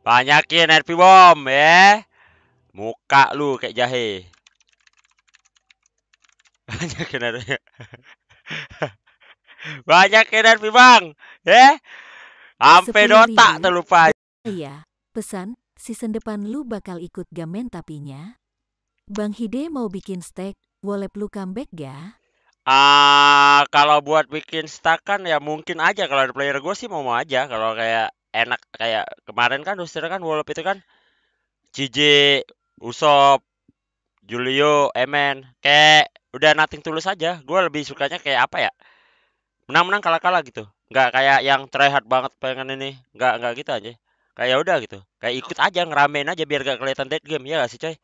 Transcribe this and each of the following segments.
Banyakin RP bom ya. Muka lu kayak jahe. Banyakin RP. Banyakin RP bang. Ya. Sampai dota terlupa. Iya. Pesan, season depan lu bakal ikut gamen tapinya. Bang Hide mau bikin steak, wallet lu comeback ga? Ya? Ah, uh, kalau buat bikin stack kan ya mungkin aja kalau ada player gue sih mau mau aja kalau kayak enak kayak kemarin kan roster kan Wolop itu kan JJ Usop Julio Emen kayak udah nating tulus aja gue lebih sukanya kayak apa ya menang-menang kalah-kalah gitu nggak kayak yang hard banget pengen ini nggak nggak gitu aja kayak ya udah gitu kayak ikut aja ngeramein aja biar gak kelihatan dead game ya gak sih coy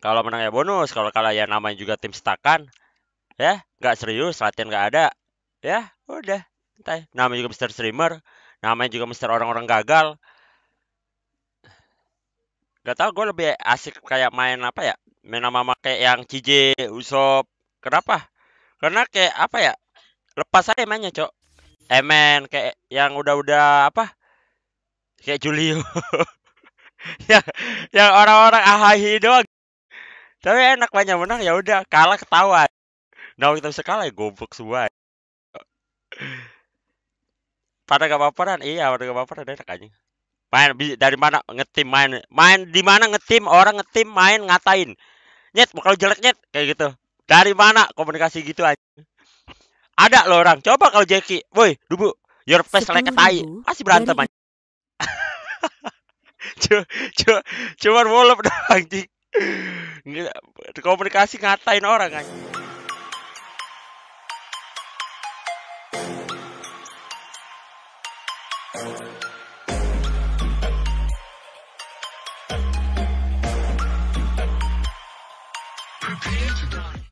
kalau menang ya bonus kalau kalah ya namanya juga tim setakan ya nggak serius latihan nggak ada ya udah entah namanya juga Mister Streamer namanya juga Mister orang-orang gagal Gak tau gue lebih asik kayak main apa ya main nama kayak yang CJ Usop kenapa karena kayak apa ya lepas aja mainnya cok emen kayak yang udah-udah apa kayak Julio ya yang orang-orang ahai doang tapi enak banyak menang ya udah kalah ketawa nah kita bisa kalah ya goblok semua pada gak baperan iya pada gak baperan enak aja main dari mana ngetim main main di mana ngetim orang ngetim main ngatain nyet kalau jelek nyet kayak gitu dari mana komunikasi gitu aja ada loh orang coba kalau Jeki woi dubu your face like a tai pasti berantem aja cuma cuman wolop doang anjing komunikasi ngatain orang aja. Thank you.